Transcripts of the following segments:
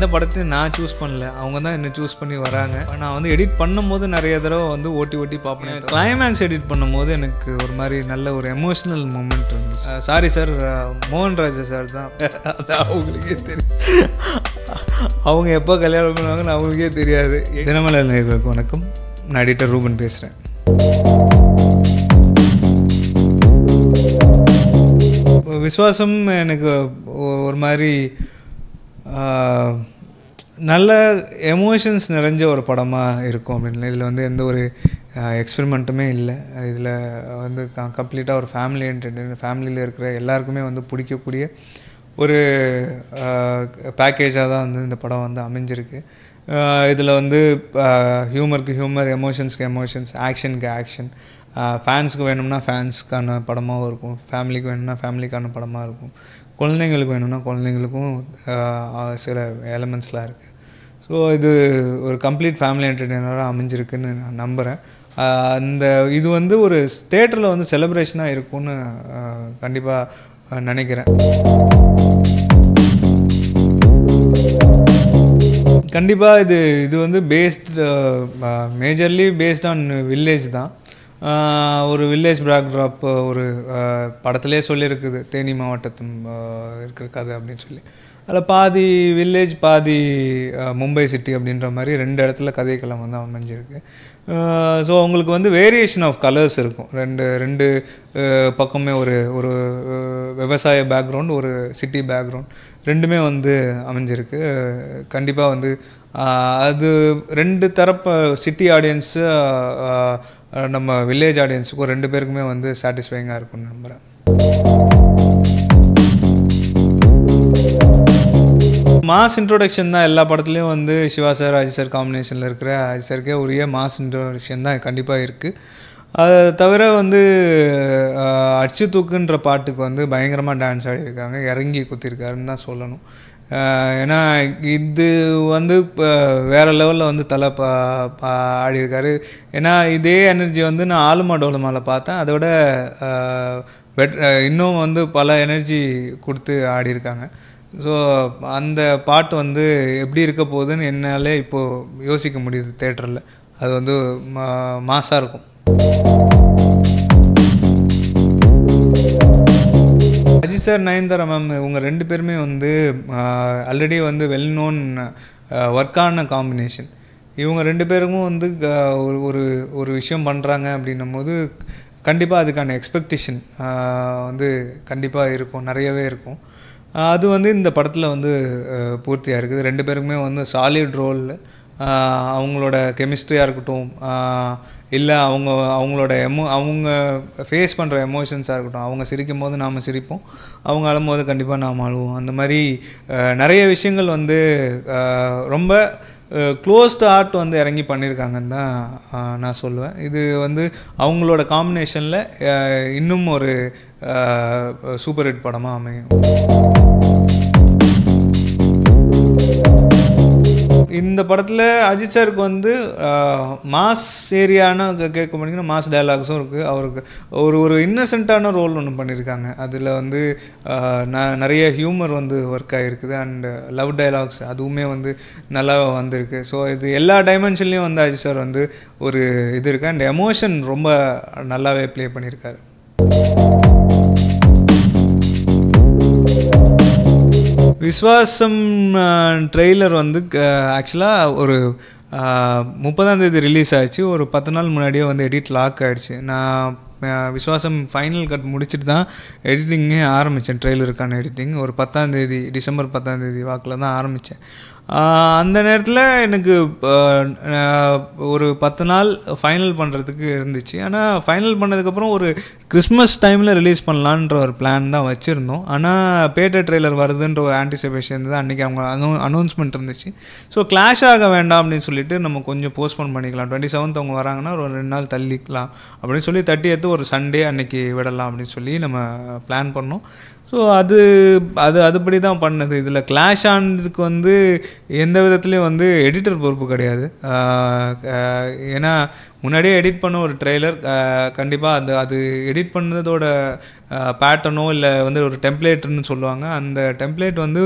எந்த படத்தையும் நான் சூஸ் பண்ணல அவங்க தான் என்னை சூஸ் பண்ணி வராங்க நான் வந்து எடிட் பண்ணும்போது நிறைய தடவை வந்து ஓட்டி ஓட்டி பார்ப்பேன் கிளைமேக்ஸ் எடிட் பண்ணும்போது எனக்கு ஒரு மாதிரி நல்ல ஒரு எமோஷ்னல் மூமெண்ட் வந்து சாரி சார் மோகன் ராஜா சார் தான் அது அவங்களுக்கே தெரியும் அவங்க எப்போ கல்யாணம் பண்ணுவாங்கன்னு அவங்களுக்கே தெரியாது தினமலை நேர்களுக்கு வணக்கம் நான் எடிட்டர் ரூபன் பேசுகிறேன் விஸ்வாசம் எனக்கு ஒரு மாதிரி நல்ல எமோஷன்ஸ் நிறைஞ்ச ஒரு படமாக இருக்கும் அப்படின்னு இதில் வந்து எந்த ஒரு எக்ஸ்பெரிமெண்ட்டுமே இல்லை இதில் வந்து க கம்ப்ளீட்டாக ஒரு ஃபேமிலி என்டர்டெயின் ஃபேமிலியில் இருக்கிற எல்லாருக்குமே வந்து பிடிக்கக்கூடிய ஒரு பேக்கேஜாக தான் வந்து இந்த படம் வந்து அமைஞ்சிருக்கு இதில் வந்து ஹியூமருக்கு ஹியூமர் எமோஷன்ஸ்க்கு எமோஷன்ஸ் ஆக்ஷனுக்கு ஆக்ஷன் ஃபேன்ஸுக்கு வேணும்னா ஃபேன்ஸுக்கான படமாகவும் இருக்கும் ஃபேமிலிக்கு வேணும்னா ஃபேமிலிக்கான படமாக இருக்கும் குழந்தைங்களுக்கு வேணும்னா குழந்தைங்களுக்கும் சில எலமெண்ட்ஸ்லாம் இருக்குது ஸோ இது ஒரு கம்ப்ளீட் ஃபேமிலி என்டர்டெய்னராக அமைஞ்சிருக்குன்னு நான் நம்புகிறேன் அந்த இது வந்து ஒரு தேட்டரில் வந்து செலிப்ரேஷனாக இருக்கும்னு கண்டிப்பாக நினைக்கிறேன் கண்டிப்பாக இது இது வந்து based majorly based on village தான் ஒரு வில்லேஜ் பேக்ராப் ஒரு படத்துலேயே சொல்லியிருக்குது தேனி மாவட்டத்தும் இருக்கிற கதை அப்படின்னு சொல்லி அதில் பாதி வில்லேஜ் பாதி மும்பை சிட்டி அப்படின்ற மாதிரி ரெண்டு இடத்துல கதைக்களம் வந்து அமைஞ்சிருக்கு ஸோ அவங்களுக்கு வந்து வேரியேஷன் ஆஃப் கலர்ஸ் இருக்கும் ரெண்டு ரெண்டு பக்கமே ஒரு ஒரு விவசாய பேக்ரவுண்ட் ஒரு சிட்டி பேக்ரவுண்ட் ரெண்டுமே வந்து அமைஞ்சிருக்கு கண்டிப்பாக வந்து அது ரெண்டு தரப்பு சிட்டி ஆடியன்ஸு நம்ம வில்லேஜ் ஆடியன்ஸுக்கும் ரெண்டு பேருக்குமே வந்து சாட்டிஸ்ஃபைங்காக இருக்கும்னு நம்புகிறேன் மாஸ் இன்ட்ரோடக்ஷன் தான் எல்லா படத்துலேயும் வந்து சிவா சார் அஜய் சார் காம்பினேஷனில் இருக்கிற அஜய் சார்க்கே உரிய மாஸ் இன்ட்ரோடக்ஷன் தான் கண்டிப்பாக இருக்குது அதை தவிர வந்து அடிச்சு தூக்குன்ற பாட்டுக்கு வந்து பயங்கரமாக டான்ஸ் ஆடியிருக்காங்க இறங்கி குத்திருக்காருன்னு தான் சொல்லணும் ஏன்னா இது வந்து இப்போ வேறு லெவலில் வந்து தலை பா பா ஆடியிருக்காரு ஏன்னா இதே எனர்ஜி வந்து நான் ஆலுமா டோலுமாவில் பார்த்தேன் அதோட பெட் இன்னும் வந்து பல எனர்ஜி கொடுத்து ஆடியிருக்காங்க ஸோ அந்த பாட்டு வந்து எப்படி இருக்க போகுதுன்னு என்னால் இப்போது யோசிக்க முடியுது தேட்டரில் அது வந்து மாசாக இருக்கும் அஜித் சார் நயன்தாரா மேம் இவங்க ரெண்டு பேருமே வந்து ஆல்ரெடி வந்து வெல் நோன் ஒர்க்கான காம்பினேஷன் இவங்க ரெண்டு பேருக்கும் வந்து ஒரு ஒரு ஒரு விஷயம் பண்ணுறாங்க அப்படின்னும் போது கண்டிப்பாக அதுக்கான எக்ஸ்பெக்டேஷன் வந்து கண்டிப்பாக இருக்கும் நிறையவே இருக்கும் அது வந்து இந்த படத்தில் வந்து பூர்த்தியாக இருக்குது ரெண்டு பேருக்குமே வந்து சாலிட் ரோலில் அவங்களோட கெமிஸ்ட்ரியாக இருக்கட்டும் இல்லை அவங்க அவங்களோட எமோ அவங்க ஃபேஸ் பண்ணுற எமோஷன்ஸாக இருக்கட்டும் அவங்க சிரிக்கும் போது நாம் சிரிப்போம் அவங்க அழும்போது கண்டிப்பாக நாம் அழுவோம் அந்த மாதிரி நிறைய விஷயங்கள் வந்து ரொம்ப க்ளோஸ்டு ஆர்ட் வந்து இறங்கி பண்ணியிருக்காங்கன்னு தான் நான் சொல்லுவேன் இது வந்து அவங்களோட காம்பினேஷனில் இன்னும் ஒரு சூப்பர் ஹிட் படமாக அமையும் இந்த படத்தில் அஜித் சாருக்கு வந்து மாஸ் ஏரியான கேட்க முடியுங்கன்னா மாஸ் டைலாக்ஸும் இருக்குது அவருக்கு ஒரு ஒரு இன்னசென்ட்டான ரோல் ஒன்று பண்ணியிருக்காங்க அதில் வந்து நிறைய ஹியூமர் வந்து ஒர்க் ஆகிருக்குது அண்ட் லவ் டைலாக்ஸ் அதுவுமே வந்து நல்லா வந்திருக்கு ஸோ இது எல்லா டைமென்ஷன்லேயும் வந்து அஜித் சார் வந்து ஒரு இது இருக்குது அண்ட் எமோஷன் ரொம்ப நல்லாவே ப்ளே பண்ணியிருக்காரு விஸ்வாசம் ட்ரெய்லர் வந்து ஆக்சுவலாக ஒரு முப்பதாம் தேதி ரிலீஸ் ஆச்சு ஒரு பத்து நாள் முன்னாடியே வந்து எடிட் லாக் ஆகிடுச்சு நான் விஸ்வாசம் ஃபைனல் கட் முடிச்சுட்டு தான் எடிட்டிங்கே ஆரம்பித்தேன் ட்ரெய்லருக்கான எடிட்டிங் ஒரு பத்தாந்தேதி டிசம்பர் பத்தாந்தேதி வாக்கில் தான் ஆரம்பித்தேன் அந்த நேரத்தில் எனக்கு ஒரு பத்து நாள் ஃபைனல் பண்ணுறதுக்கு இருந்துச்சு ஆனால் ஃபைனல் பண்ணதுக்கப்புறம் ஒரு கிறிஸ்மஸ் டைமில் ரிலீஸ் பண்ணலான்ற ஒரு பிளான் தான் வச்சுருந்தோம் ஆனால் பேட்டர் ட்ரெய்லர் வருதுன்ற ஒரு ஆன்டிசிபேஷன் தான் அன்றைக்கி அவங்க அனௌ அனௌன்ஸ்மெண்ட் இருந்துச்சு ஸோ கிளாஷ் ஆக வேண்டாம் அப்படின்னு சொல்லிட்டு நம்ம கொஞ்சம் போஸ்ட்போன் பண்ணிக்கலாம் டுவெண்ட்டி செவன்த் அவங்க வராங்கன்னா ஒரு ரெண்டு நாள் தள்ளிக்கலாம் அப்படின்னு சொல்லி தேர்ட்டி எடுத்து ஒரு சண்டே அன்றைக்கி விடலாம் அப்படின்னு சொல்லி நம்ம பிளான் பண்ணோம் ஸோ அது அது அதுபடி தான் பண்ணது இதில் கிளாஷ் ஆனதுக்கு வந்து எந்த விதத்துலேயும் வந்து எடிட்டர் பொறுப்பு கிடையாது ஏன்னா முன்னாடியே எடிட் பண்ண ஒரு ட்ரெய்லர் கண்டிப்பாக அந்த அது எடிட் பண்ணதோட பேட்டர்னோ இல்லை வந்து ஒரு டெம்ப்ளேட்னு சொல்லுவாங்க அந்த டெம்ப்ளேட் வந்து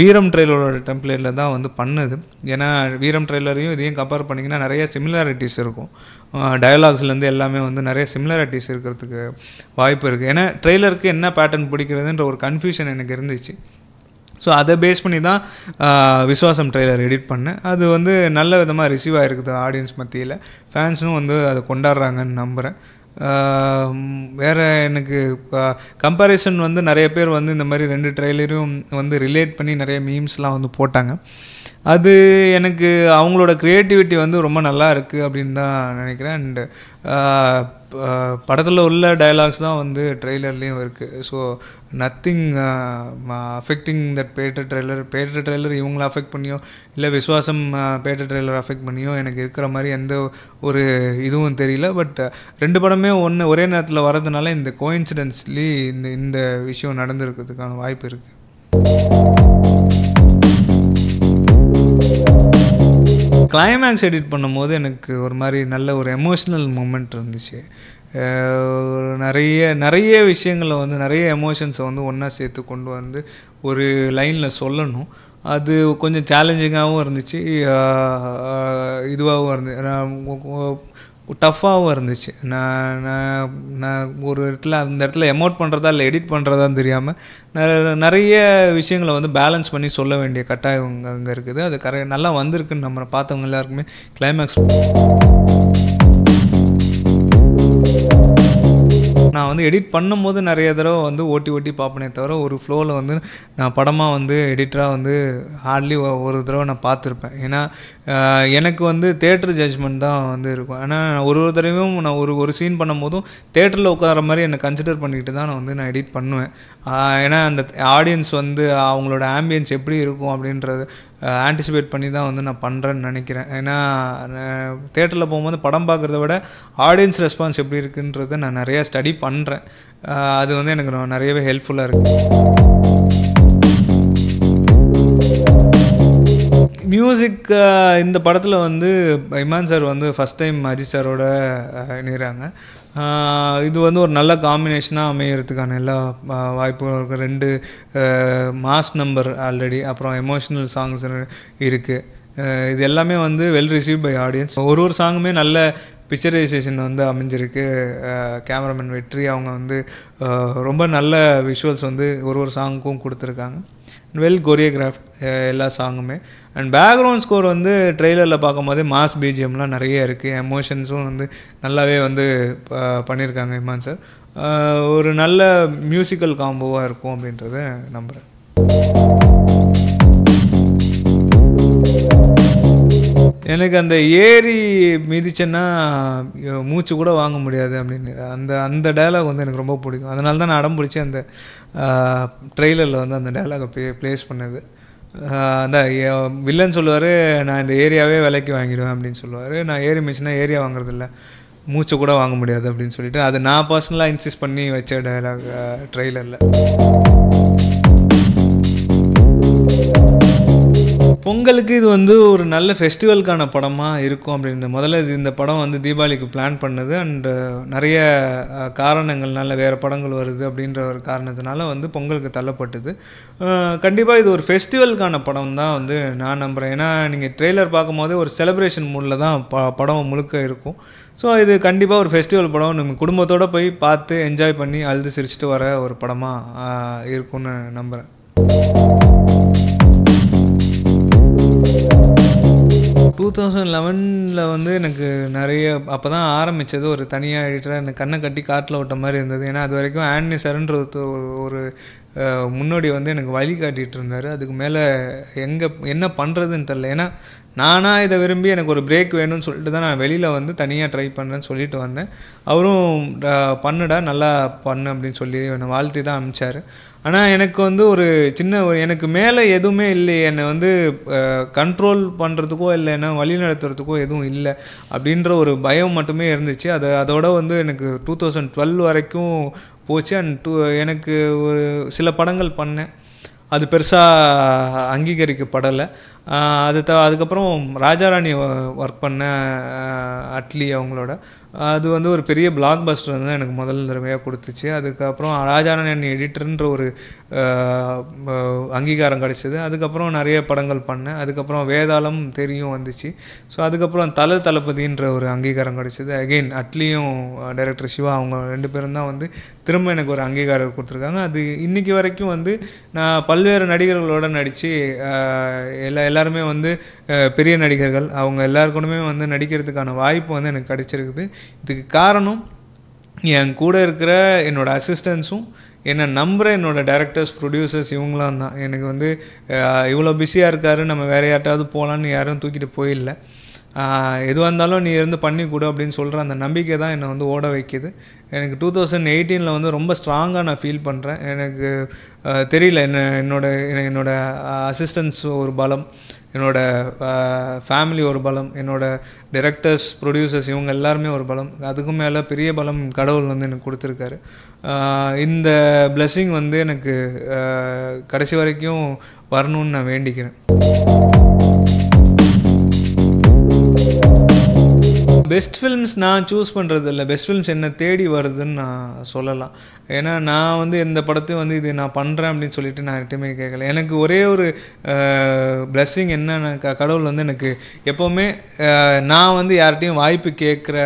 வீரம் ட்ரெய்லரோட டெம்ப்ளேட்டில் தான் வந்து பண்ணுது ஏன்னா வீரம் ட்ரெய்லரையும் இதையும் கம்பேர் பண்ணிங்கன்னா நிறைய சிமிலாரிட்டிஸ் இருக்கும் டயலாக்ஸ்லேருந்து எல்லாமே வந்து நிறைய சிமிலாரிட்டிஸ் இருக்கிறதுக்கு வாய்ப்பு இருக்குது ஏன்னா ட்ரெய்லருக்கு என்ன பேட்டர்ன் பிடிக்கிறதுன்ற ஒரு கன்ஃபியூஷன் எனக்கு இருந்துச்சு ஸோ அதை பேஸ் பண்ணி தான் விஸ்வாசம் ட்ரெய்லர் எடிட் பண்ணேன் அது வந்து நல்ல விதமாக ரிசீவ் ஆகிருக்குது ஆடியன்ஸ் மத்தியில் ஃபேன்ஸும் வந்து அதை கொண்டாடுறாங்கன்னு நம்புகிறேன் வேறு எனக்கு கம்பேரிசன் வந்து நிறைய பேர் வந்து இந்த மாதிரி ரெண்டு ட்ரெய்லரையும் வந்து ரிலேட் பண்ணி நிறைய மீம்ஸ்லாம் வந்து போட்டாங்க அது எனக்கு அவங்களோட க்ரியேட்டிவிட்டி வந்து ரொம்ப நல்லா இருக்குது அப்படின்னு தான் நினைக்கிறேன் அண்டு படத்தில் உள்ள டைலாக்ஸ் தான் வந்து ட்ரெய்லர்லேயும் இருக்குது so nothing affecting that better trailer better trailer இவங்கள அஃபெக்ட் பண்ணியோ இல்லை விஸ்வாசம் பேட்டர் ட்ரெய்லர் அஃபெக்ட் பண்ணியோ எனக்கு இருக்கிற மாதிரி எந்த ஒரு இதுவும் தெரியல பட் ரெண்டு படமே ஒன்று ஒரே நேரத்தில் வரதுனால இந்த கோயின்சிடென்ஸ்லி இந்த இந்த விஷயம் நடந்துருக்கிறதுக்கான வாய்ப்பு இருக்குது கிளைமேக்ஸ் எடிட் பண்ணும்போது எனக்கு ஒரு மாதிரி நல்ல ஒரு எமோஷ்னல் மூமெண்ட் இருந்துச்சு ஒரு நிறைய நிறைய விஷயங்களை வந்து நிறைய எமோஷன்ஸை வந்து ஒன்றா சேர்த்து கொண்டு வந்து ஒரு லைனில் சொல்லணும் அது கொஞ்சம் சேலஞ்சிங்காகவும் இருந்துச்சு இதுவாகவும் இருந்து டஃப்பாகவும் இருந்துச்சு நான் நான் நான் ஒரு இடத்துல அந்த இடத்துல எமோட் பண்ணுறதா இல்லை எடிட் பண்ணுறதான்னு தெரியாமல் நிறைய விஷயங்களை வந்து பேலன்ஸ் பண்ணி சொல்ல வேண்டிய கட்டாயம் அங்கே இருக்குது அது கரெக்ட் நல்லா வந்திருக்குன்னு நம்ம பார்த்தவங்க எல்லாருக்குமே கிளைமேக்ஸ் நான் வந்து எடிட் பண்ணும்போது நிறைய தடவை வந்து ஓட்டி ஓட்டி பார்ப்பனே தவிர ஒரு ஃப்ளோவில் வந்து நான் படமாக வந்து எடிட்டராக வந்து ஹார்ட்லி ஒரு தடவை நான் பார்த்துருப்பேன் ஏன்னா எனக்கு வந்து தேட்டர் ஜட்ஜ்மெண்ட் தான் வந்து இருக்கும் ஏன்னா ஒரு ஒரு தடவையும் நான் ஒரு ஒரு சீன் பண்ணும்போதும் தேட்டரில் உட்கார மாதிரி என்னை கன்சிடர் பண்ணிக்கிட்டு தான் நான் வந்து நான் எடிட் பண்ணுவேன் ஏன்னா அந்த ஆடியன்ஸ் வந்து அவங்களோட ஆம்பியன்ஸ் எப்படி இருக்கும் அப்படின்றது ஆன்டிசிபேட் பண்ணி தான் வந்து நான் பண்ணுறேன்னு நினைக்கிறேன் ஏன்னா தேட்டரில் போகும்போது படம் பார்க்குறத விட ஆடியன்ஸ் ரெஸ்பான்ஸ் எப்படி இருக்குன்றதை நான் நிறையா ஸ்டடி பண்ணேன் பண்ணுறேன் அது வந்து எனக்கு நிறையவே ஹெல்ப்ஃபுல்லாக இருக்குது மியூசிக் இந்த படத்தில் வந்து இமான் சார் வந்து ஃபஸ்ட் டைம் அஜித் சாரோட இணைகிறாங்க இது வந்து ஒரு நல்ல காம்பினேஷனாக அமையிறதுக்கான எல்லா வாய்ப்புகளும் இருக்குது ரெண்டு மாஸ் நம்பர் ஆல்ரெடி அப்புறம் எமோஷ்னல் சாங்ஸ் இருக்குது இது எல்லாமே வந்து வெல் ரிசீவ் பை ஆடியன்ஸ் ஒரு ஒரு சாங்குமே நல்ல பிக்சரைசேஷன் வந்து அமைஞ்சிருக்கு கேமராமேன் வெற்றி அவங்க வந்து ரொம்ப நல்ல விஷுவல்ஸ் வந்து ஒரு ஒரு சாங்குக்கும் கொடுத்துருக்காங்க அண்ட் வெல் கொரியோகிராஃப் எல்லா சாங்குமே அண்ட் பேக்ரவுண்ட் ஸ்கோர் வந்து ட்ரெய்லரில் போதே மாஸ் பிஜிஎம்லாம் நிறைய இருக்குது எமோஷன்ஸும் வந்து நல்லாவே வந்து பண்ணியிருக்காங்க இமான் சார் ஒரு நல்ல மியூசிக்கல் காம்போவாக இருக்கும் அப்படின்றத நம்புகிறேன் எனக்கு அந்த ஏரி மிதிச்சேன்னா மூச்சு கூட வாங்க முடியாது அப்படின்னு அந்த அந்த டைலாக் வந்து எனக்கு ரொம்ப பிடிக்கும் அதனால தான் நான் அடம் பிடிச்சி அந்த ட்ரெய்லரில் வந்து அந்த டைலாகை ப்ளே ப்ளேஸ் பண்ணது அந்த வில்லன் சொல்லுவார் நான் இந்த ஏரியாவே விலைக்கு வாங்கிடுவேன் அப்படின்னு சொல்லுவார் நான் ஏரி மிஷினா ஏரியா வாங்குறதில்ல மூச்சு கூட வாங்க முடியாது அப்படின்னு சொல்லிட்டு அது நான் பர்சனலாக இன்சிஸ்ட் பண்ணி வச்ச டைலாக் ட்ரெய்லரில் பொங்கலுக்கு இது வந்து ஒரு நல்ல ஃபெஸ்டிவலுக்கான படமாக இருக்கும் அப்படின்னு முதல்ல இது இந்த படம் வந்து தீபாவளிக்கு பிளான் பண்ணது அண்டு நிறைய காரணங்கள்னால வேறு படங்கள் வருது அப்படின்ற ஒரு காரணத்தினால வந்து பொங்கலுக்கு தள்ளப்பட்டது கண்டிப்பாக இது ஒரு ஃபெஸ்டிவலுக்கான படம் தான் வந்து நான் நம்புகிறேன் ஏன்னா நீங்கள் ட்ரெய்லர் போதே ஒரு செலிப்ரேஷன் மூடில் தான் ப படம் முழுக்க இருக்கும் ஸோ இது கண்டிப்பாக ஒரு ஃபெஸ்டிவல் படம் நம்ம குடும்பத்தோடு போய் பார்த்து என்ஜாய் பண்ணி அழுது சிரிச்சிட்டு வர ஒரு படமாக இருக்கும்னு நம்புகிறேன் டூ தௌசண்ட் லெவனில் வந்து எனக்கு நிறைய அப்போ தான் ஆரம்பித்தது ஒரு தனியாக எடிட்டராக எனக்கு கண்ணை கட்டி காட்டில் விட்ட மாதிரி இருந்தது ஏன்னா அது வரைக்கும் ஆன்னி ஒரு ஒரு முன்னாடி வந்து எனக்கு வழி காட்டிகிட்டு இருந்தார் அதுக்கு மேலே எங்கே என்ன பண்ணுறதுன்னு தெரில ஏன்னா நானாக இதை விரும்பி எனக்கு ஒரு பிரேக் வேணும்னு சொல்லிட்டு தான் நான் வெளியில் வந்து தனியாக ட்ரை பண்ணுறேன்னு சொல்லிட்டு வந்தேன் அவரும் பண்ணுடா நல்லா பண்ணு அப்படின்னு சொல்லி என்னை வாழ்த்தி தான் அனுப்பிச்சார் ஆனால் எனக்கு வந்து ஒரு சின்ன ஒரு எனக்கு மேலே எதுவுமே இல்லை என்னை வந்து கண்ட்ரோல் பண்ணுறதுக்கோ இல்லை என்ன வழி நடத்துறதுக்கோ எதுவும் இல்லை அப்படின்ற ஒரு பயம் மட்டுமே இருந்துச்சு அது அதோட வந்து எனக்கு டூ தௌசண்ட் டுவெல் வரைக்கும் போச்சு அண்ட் டூ எனக்கு ஒரு சில படங்கள் பண்ணேன் அது பெருசாக அங்கீகரிக்கப்படலை அது த அதுக்கப்புறம் ராஜாராணி ஒர்க் பண்ண அட்லி அவங்களோட அது வந்து ஒரு பெரிய பிளாக் பஸ்டர் வந்து எனக்கு முதல் தடவையாக கொடுத்துச்சு அதுக்கப்புறம் ராஜாராணி எடிட்டர்ன்ற ஒரு அங்கீகாரம் கிடச்சிது அதுக்கப்புறம் நிறைய படங்கள் பண்ணேன் அதுக்கப்புறம் வேதாளம் தெரியும் வந்துச்சு ஸோ அதுக்கப்புறம் தல தளபதின்ற ஒரு அங்கீகாரம் கிடச்சிது அகெயின் அட்லியும் டைரக்டர் சிவா அவங்க ரெண்டு பேரும் தான் வந்து திரும்ப எனக்கு ஒரு அங்கீகாரம் கொடுத்துருக்காங்க அது இன்றைக்கி வரைக்கும் வந்து நான் பல்வேறு நடிகர்களோடு நடித்து எல்லா எல்லாருமே வந்து பெரிய நடிகர்கள் அவங்க எல்லாருக்கூடமே வந்து நடிக்கிறதுக்கான வாய்ப்பு வந்து எனக்கு கிடச்சிருக்குது இதுக்கு காரணம் என் கூட இருக்கிற என்னோடய அசிஸ்டன்ஸும் என்னை நம்புகிற என்னோடய டேரக்டர்ஸ் ப்ரொடியூசர்ஸ் இவங்களாம் தான் எனக்கு வந்து இவ்வளோ பிஸியாக இருக்கார் நம்ம வேறு யார்ட்டாவது போகலான்னு யாரும் தூக்கிட்டு போயிடல எதுவாக இருந்தாலும் நீ இருந்து பண்ணி கொடு அப்படின்னு சொல்கிற அந்த நம்பிக்கை தான் என்னை வந்து ஓட வைக்கிது எனக்கு டூ தௌசண்ட் எயிட்டீனில் வந்து ரொம்ப ஸ்ட்ராங்காக நான் ஃபீல் பண்ணுறேன் எனக்கு தெரியல என்ன என்னோட என்னோடய அசிஸ்டன்ஸ் ஒரு பலம் என்னோடய ஃபேமிலி ஒரு பலம் என்னோடய டிரெக்டர்ஸ் ப்ரொடியூசர்ஸ் இவங்க எல்லாருமே ஒரு பலம் அதுக்கும் மேலே பெரிய பலம் கடவுள் வந்து எனக்கு கொடுத்துருக்காரு இந்த பிளெஸ்ஸிங் வந்து எனக்கு கடைசி வரைக்கும் வரணும்னு நான் வேண்டிக்கிறேன் பெஸ்ட் ஃபில்ம்ஸ் நான் சூஸ் பண்ணுறது இல்லை பெஸ்ட் ஃபில்ம்ஸ் என்ன தேடி வருதுன்னு நான் சொல்லலாம் ஏன்னா நான் வந்து எந்த படத்தையும் வந்து இது நான் பண்ணுறேன் அப்படின்னு சொல்லிட்டு நான் எட்டுமே கேட்கல எனக்கு ஒரே ஒரு பிளஸ்ஸிங் என்னென்ன கடவுள் வந்து எனக்கு எப்போவுமே நான் வந்து யார்கிட்டையும் வாய்ப்பு கேட்குற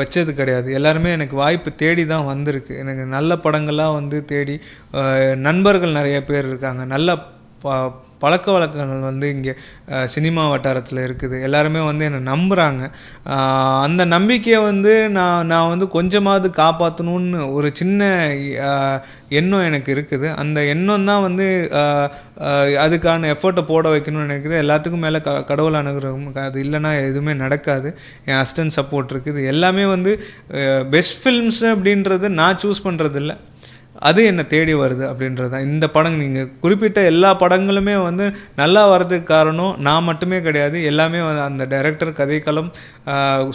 வச்சது கிடையாது எல்லாருமே எனக்கு வாய்ப்பு தேடி தான் வந்திருக்கு எனக்கு நல்ல படங்கள்லாம் வந்து தேடி நண்பர்கள் நிறைய பேர் இருக்காங்க நல்ல பழக்க வழக்கங்கள் வந்து இங்கே சினிமா வட்டாரத்தில் இருக்குது எல்லாருமே வந்து என்னை நம்புகிறாங்க அந்த நம்பிக்கையை வந்து நான் நான் வந்து கொஞ்சமாவது காப்பாற்றணும்னு ஒரு சின்ன எண்ணம் எனக்கு இருக்குது அந்த எண்ணம் தான் வந்து அதுக்கான எஃபர்ட்டை போட வைக்கணும்னு நினைக்கிறது எல்லாத்துக்கும் மேலே க கடவுள் அணுகிறோம் அது இல்லைன்னா எதுவுமே நடக்காது என் அஸ்டன் சப்போர்ட் இருக்குது எல்லாமே வந்து பெஸ்ட் ஃபில்ம்ஸ் அப்படின்றது நான் சூஸ் பண்ணுறதில்ல அது என்னை தேடி வருது அப்படின்றது தான் இந்த படம் நீங்கள் குறிப்பிட்ட எல்லா படங்களுமே வந்து நல்லா வர்றதுக்கு காரணம் நான் மட்டுமே கிடையாது எல்லாமே அந்த டைரக்டர் கதைக்களம்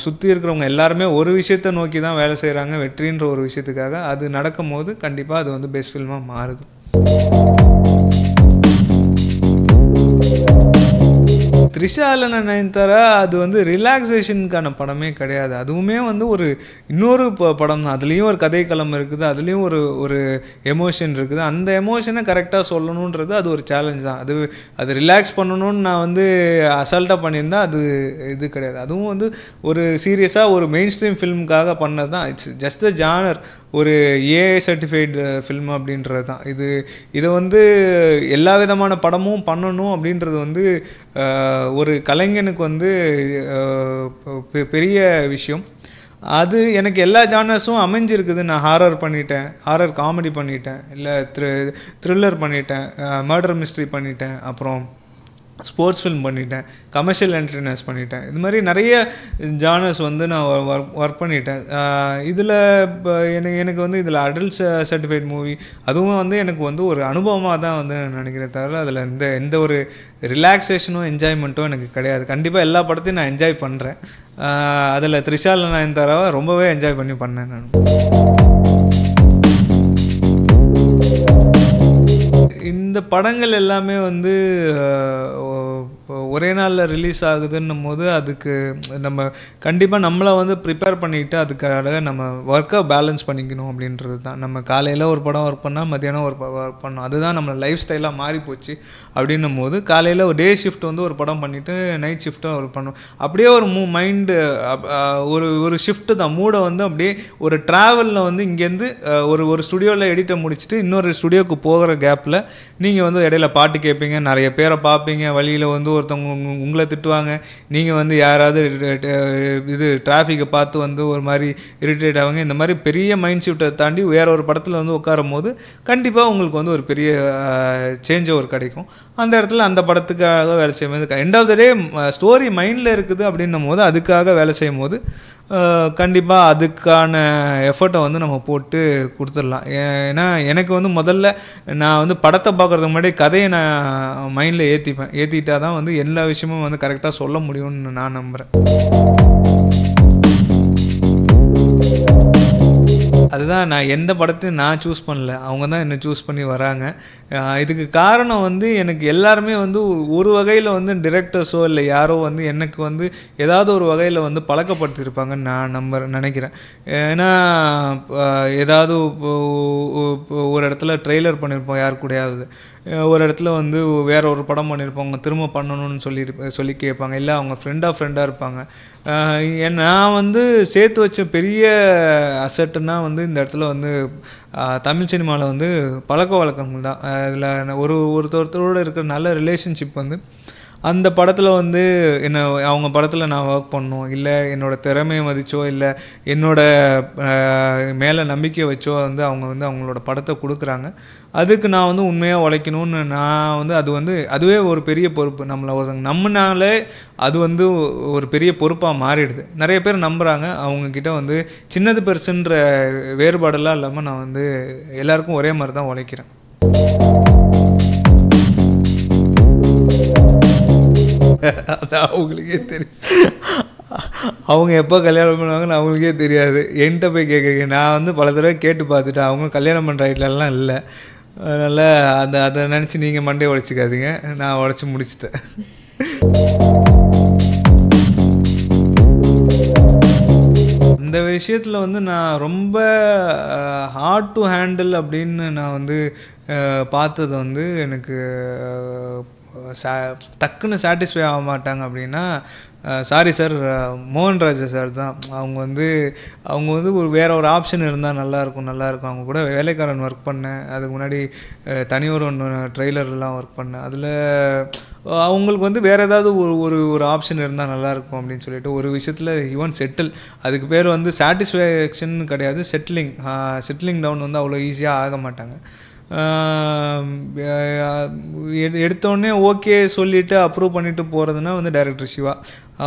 சுற்றி இருக்கிறவங்க எல்லாருமே ஒரு விஷயத்தை நோக்கி தான் வேலை செய்கிறாங்க வெற்றின்ற ஒரு விஷயத்துக்காக அது நடக்கும் போது கண்டிப்பாக அது வந்து பெஸ்ட் ஃபில்மாக மாறுது த்ரிஷாவில் இல்லைனா நயன்தாரா அது வந்து ரிலாக்ஸேஷனுக்கான படமே கிடையாது அதுவுமே வந்து ஒரு இன்னொரு படம் தான் அதுலேயும் ஒரு கதைக்களம் இருக்குது அதுலேயும் ஒரு ஒரு எமோஷன் இருக்குது அந்த எமோஷனை கரெக்டாக சொல்லணுன்றது அது ஒரு சேலஞ்ச் தான் அது அது ரிலாக்ஸ் பண்ணணும்னு நான் வந்து அசால்ட்டாக பண்ணியிருந்தேன் அது இது கிடையாது அதுவும் வந்து ஒரு சீரியஸாக ஒரு மெயின் ஸ்ட்ரீம் ஃபிலிமுக்காக பண்ணது தான் இட்ஸ் ஜஸ்ட் அ ஜானர் ஒரு ஏஐ சர்டிஃபைடு ஃபில்ம் அப்படின்றது தான் இது இதை வந்து எல்லா விதமான படமும் பண்ணணும் அப்படின்றது வந்து uh, ஒரு கலைஞனுக்கு வந்து பெரிய விஷயம் அது எனக்கு எல்லா ஜானர்ஸும் அமைஞ்சிருக்குது நான் ஹாரர் பண்ணிட்டேன் ஹாரர் காமெடி பண்ணிட்டேன் இல்லை த்ரி த்ரில்லர் பண்ணிட்டேன் மர்டர் மிஸ்ட்ரி பண்ணிட்டேன் அப்புறம் ஸ்போர்ட்ஸ் ஃபில்ம் பண்ணிட்டேன் கமர்ஷியல் என்டர்டைனர்ஸ் பண்ணிட்டேன் இது மாதிரி நிறைய ஜானர்ஸ் வந்து நான் ஒர்க் ஒர்க் பண்ணிட்டேன் இதில் இப்போ எனக்கு எனக்கு வந்து இதில் அடல்ட் சர்டிஃபைட் மூவி அதுவும் வந்து எனக்கு வந்து ஒரு அனுபவமாக தான் வந்து நான் நினைக்கிறேன் தவிர அதில் எந்த எந்த ஒரு ரிலாக்ஸேஷனும் என்ஜாய்மெண்ட்டும் எனக்கு கிடையாது கண்டிப்பாக எல்லா படத்தையும் நான் என்ஜாய் பண்ணுறேன் அதில் த்ரிஷால் தரவை ரொம்பவே என்ஜாய் பண்ணி பண்ணேன் நான் இந்த படங்கள் எல்லாமே வந்து இப்போ ஒரே நாளில் ரிலீஸ் ஆகுதுன்னும் போது அதுக்கு நம்ம கண்டிப்பாக நம்மளை வந்து ப்ரிப்பேர் பண்ணிவிட்டு அதுக்காக நம்ம ஒர்க்கை பேலன்ஸ் பண்ணிக்கணும் அப்படின்றது தான் நம்ம காலையில் ஒரு படம் ஒர்க் பண்ணால் மத்தியானம் ஒரு ஒர்க் பண்ணோம் அதுதான் நம்ம லைஃப் ஸ்டைலாக மாறி போச்சு அப்படின்னும் போது காலையில் ஒரு டே ஷிஃப்ட் வந்து ஒரு படம் பண்ணிவிட்டு நைட் ஷிஃப்ட்டும் ஒர்க் பண்ணணும் அப்படியே ஒரு மூ மைண்டு ஒரு ஒரு ஷிஃப்ட்டு தான் மூடை வந்து அப்படியே ஒரு ட்ராவலில் வந்து இங்கேருந்து ஒரு ஒரு ஸ்டுடியோவில் எடிட்டை முடிச்சுட்டு இன்னொரு ஸ்டுடியோவுக்கு போகிற கேப்பில் நீங்கள் வந்து இடையில பாட்டு கேட்பீங்க நிறைய பேரை பார்ப்பீங்க வழியில் வந்து ஒருத்தவங்க உங்களை திட்டுவாங்க நீங்கள் வந்து யாராவது இது டிராஃபிக்கை பார்த்து வந்து ஒரு மாதிரி இரிட்டேட் ஆகுங்க இந்த மாதிரி பெரிய மைண்ட் ஷிஃப்ட்டை தாண்டி வேற ஒரு படத்தில் வந்து உட்காரும் போது கண்டிப்பாக உங்களுக்கு வந்து ஒரு பெரிய சேஞ்ச் ஒரு கிடைக்கும் அந்த இடத்துல அந்த படத்துக்காக வேலை செய்யும் போது end of the day story மைண்டில் இருக்குது அப்படின்னும் போது அதுக்காக வேலை செய்யும் போது கண்டிப்பாக அதுக்கான எஃபர்ட்டை வந்து நம்ம போட்டு கொடுத்துடலாம் ஏன்னா எனக்கு வந்து முதல்ல நான் வந்து படத்தை பார்க்குறதுக்கு முன்னாடி கதையை நான் மைண்டில் ஏற்றிப்பேன் ஏற்றிட்டா தான் வந்து எல்லா விஷயமும் வந்து கரெக்டாக சொல்ல முடியும்னு நான் நம்புகிறேன் அதுதான் நான் எந்த படத்தையும் நான் சூஸ் பண்ணல அவங்க தான் என்னை சூஸ் பண்ணி வராங்க இதுக்கு காரணம் வந்து எனக்கு எல்லாருமே வந்து ஒரு வகையில் வந்து டிரெக்டர்ஸோ இல்லை யாரோ வந்து எனக்கு வந்து ஏதாவது ஒரு வகையில் வந்து பழக்கப்படுத்தியிருப்பாங்கன்னு நான் நம்ப நினைக்கிறேன் ஏன்னா ஏதாவது ஒரு இடத்துல ட்ரெய்லர் பண்ணியிருப்போம் யார் கூடயாவது ஒரு இடத்துல வந்து வேற ஒரு படம் பண்ணியிருப்பாங்க திரும்ப பண்ணணும்னு சொல்லி சொல்லி கேட்பாங்க இல்லை அவங்க ஃப்ரெண்டாக ஃப்ரெண்டாக இருப்பாங்க நான் வந்து சேர்த்து வச்ச பெரிய அசட்டுன்னா வந்து இந்த இடத்துல வந்து தமிழ் சினிமாவில் வந்து பழக்க வழக்கங்கள் தான் அதில் ஒரு ஒருத்தர் ஒருத்தரோடு இருக்கிற நல்ல ரிலேஷன்ஷிப் வந்து அந்த படத்தில் வந்து என்னை அவங்க படத்தில் நான் ஒர்க் பண்ணோம் இல்லை என்னோடய திறமையை மதிச்சோ இல்லை என்னோடய மேலே நம்பிக்கை வச்சோ வந்து அவங்க வந்து அவங்களோட படத்தை கொடுக்குறாங்க அதுக்கு நான் வந்து உண்மையாக உழைக்கணும்னு நான் வந்து அது வந்து அதுவே ஒரு பெரிய பொறுப்பு நம்மளை ஒருத்தங்க நம்மனாலே அது வந்து ஒரு பெரிய பொறுப்பாக மாறிடுது நிறைய பேர் நம்புகிறாங்க அவங்கக்கிட்ட வந்து சின்னது பெருசுன்ற வேறுபாடெல்லாம் இல்லாமல் நான் வந்து எல்லாருக்கும் ஒரே மாதிரி தான் உழைக்கிறேன் அது அவங்களுக்கே தெரியும் அவங்க எப்போ கல்யாணம் பண்ணுவாங்கன்னு அவங்களுக்கே தெரியாது என்கிட்ட போய் கேட்குறீங்க நான் வந்து பல தடவை கேட்டு பார்த்துட்டேன் அவங்க கல்யாணம் பண்ணுற ஐட்லலாம் இல்லை அதனால் அந்த அதை நினச்சி நீங்கள் மண்டே உழைச்சிக்காதீங்க நான் உழைச்சி முடிச்சிட்டேன் இந்த விஷயத்தில் வந்து நான் ரொம்ப ஹார்ட் டு ஹேண்டில் அப்படின்னு நான் வந்து பார்த்தது வந்து எனக்கு டக்குன்னு சாட்டிஸ்ஃபை ஆக மாட்டாங்க அப்படின்னா சாரி சார் ராஜா சார் தான் அவங்க வந்து அவங்க வந்து ஒரு வேற ஒரு ஆப்ஷன் இருந்தால் நல்லாயிருக்கும் நல்லாயிருக்கும் அவங்க கூட வேலைக்காரன் ஒர்க் பண்ணேன் அதுக்கு முன்னாடி தனியொரு ஒன்று ட்ரெய்லர்லாம் ஒர்க் பண்ணேன் அதில் அவங்களுக்கு வந்து வேறு ஏதாவது ஒரு ஒரு ஒரு ஆப்ஷன் இருந்தால் நல்லாயிருக்கும் அப்படின்னு சொல்லிட்டு ஒரு விஷயத்தில் ஈவன் செட்டில் அதுக்கு பேர் வந்து சாட்டிஸ்ஃபேக்ஷன் கிடையாது செட்டிலிங் செட்டிலிங் டவுன் வந்து அவ்வளோ ஈஸியாக ஆக மாட்டாங்க எடுத்தோடனே ஓகே சொல்லிவிட்டு அப்ரூவ் பண்ணிட்டு போகிறதுனா வந்து டேரக்டர் சிவா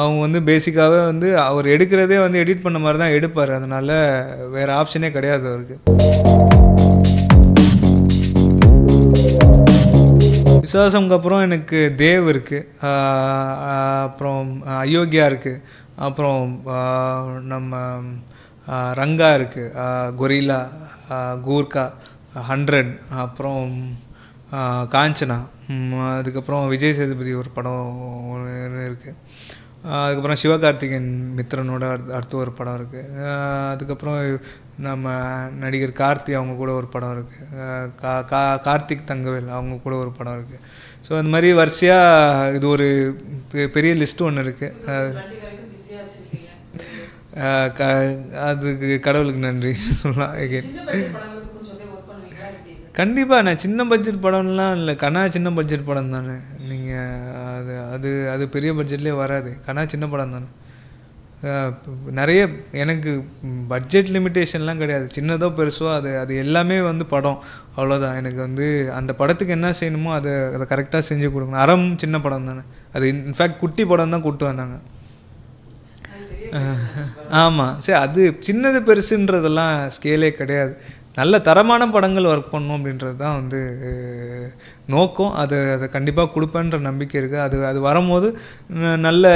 அவங்க வந்து பேசிக்காகவே வந்து அவர் எடுக்கிறதே வந்து எடிட் பண்ண மாதிரி தான் எடுப்பார் அதனால் வேறு ஆப்ஷனே கிடையாது அவருக்கு சிவகாசம்க்கு அப்புறம் எனக்கு தேவ் இருக்குது அப்புறம் அயோக்கியா இருக்குது அப்புறம் நம்ம ரங்கா இருக்குது கொரிலா கூர்கா ஹண்ட்ரட் அப்புறம் காஞ்சனா அதுக்கப்புறம் விஜய் சேதுபதி ஒரு படம் ஒன்று இருக்குது அதுக்கப்புறம் சிவகார்த்திகேயன் மித்ரனோட அடுத்து ஒரு படம் இருக்குது அதுக்கப்புறம் நம்ம நடிகர் கார்த்தி அவங்க கூட ஒரு படம் இருக்குது கா கா கார்த்திக் தங்கவேல் அவங்க கூட ஒரு படம் இருக்குது ஸோ அந்த மாதிரி வரிசையாக இது ஒரு பெரிய லிஸ்ட்டு ஒன்று இருக்குது க அதுக்கு கடவுளுக்கு நன்றி சொல்லலாம் கண்டிப்பாக நான் சின்ன பட்ஜெட் படம்லாம் இல்லை கண்ணா சின்ன பட்ஜெட் படம் தானே நீங்கள் அது அது அது பெரிய பட்ஜெட்லேயே வராது கனா சின்ன படம் தானே நிறைய எனக்கு பட்ஜெட் லிமிட்டேஷன்லாம் கிடையாது சின்னதோ பெருசோ அது அது எல்லாமே வந்து படம் அவ்வளோதான் எனக்கு வந்து அந்த படத்துக்கு என்ன செய்யணுமோ அதை அதை கரெக்டாக செஞ்சு கொடுக்கணும் அறம் சின்ன படம் தானே அது இன்ஃபேக்ட் குட்டி படம் தான் கூட்டு வந்தாங்க ஆமாம் சரி அது சின்னது பெருசுன்றதெல்லாம் ஸ்கேலே கிடையாது நல்ல தரமான படங்கள் ஒர்க் பண்ணும் அப்படின்றது தான் வந்து நோக்கம் அது அதை கண்டிப்பாக கொடுப்பேன்ற நம்பிக்கை இருக்குது அது அது வரும்போது நல்ல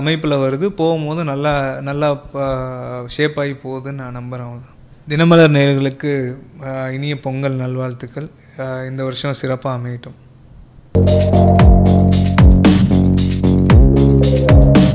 அமைப்பில் வருது போகும்போது நல்லா நல்லா ஷேப் ஆகி போகுதுன்னு நான் நம்புகிறேன் தினமலர் நேர்களுக்கு இனிய பொங்கல் நல்வாழ்த்துக்கள் இந்த வருஷம் சிறப்பாக அமையட்டும் thank you